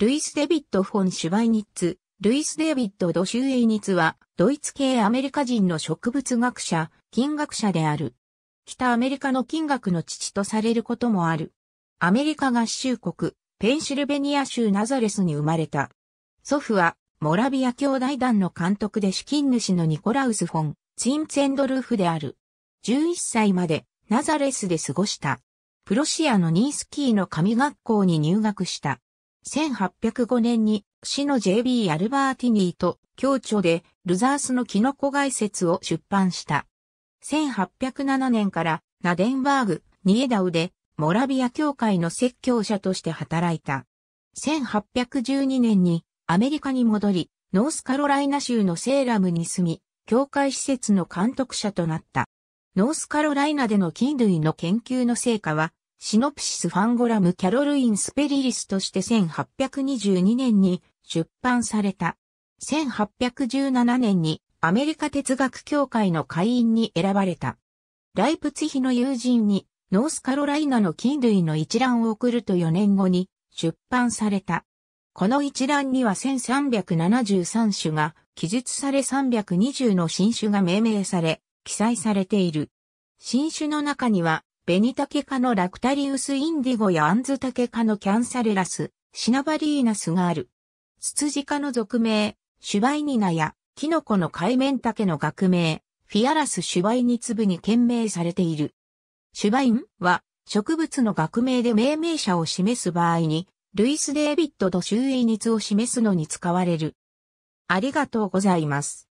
ルイス・デビット・フォン・シュバイニッツ、ルイス・デビット・ド・シュエイニツは、ドイツ系アメリカ人の植物学者、金学者である。北アメリカの金学の父とされることもある。アメリカ合衆国、ペンシルベニア州ナザレスに生まれた。祖父は、モラビア兄弟団の監督で資金主のニコラウス・フォン、ツインツェンドルーフである。11歳まで、ナザレスで過ごした。プロシアのニースキーの神学校に入学した。1805年に市の JB アルバーティニーと共著でルザースのキノコ外説を出版した。1807年からナデンバーグ、ニエダウでモラビア教会の説教者として働いた。1812年にアメリカに戻り、ノースカロライナ州のセーラムに住み、教会施設の監督者となった。ノースカロライナでの菌類の研究の成果はシノプシス・ファンゴラム・キャロルイン・スペリリスとして1822年に出版された。1817年にアメリカ哲学協会の会員に選ばれた。ライプツヒの友人にノースカロライナの菌類の一覧を送ると4年後に出版された。この一覧には1373種が記述され320の新種が命名され、記載されている。新種の中にはベニタケ科のラクタリウスインディゴやアンズタケ科のキャンサレラス、シナバリーナスがある。ツツジ科の俗名、シュバイニナや、キノコの海面タケの学名、フィアラスシュバイニツブに検名されている。シュバインは、植物の学名で命名者を示す場合に、ルイス・デービッドと周囲ツを示すのに使われる。ありがとうございます。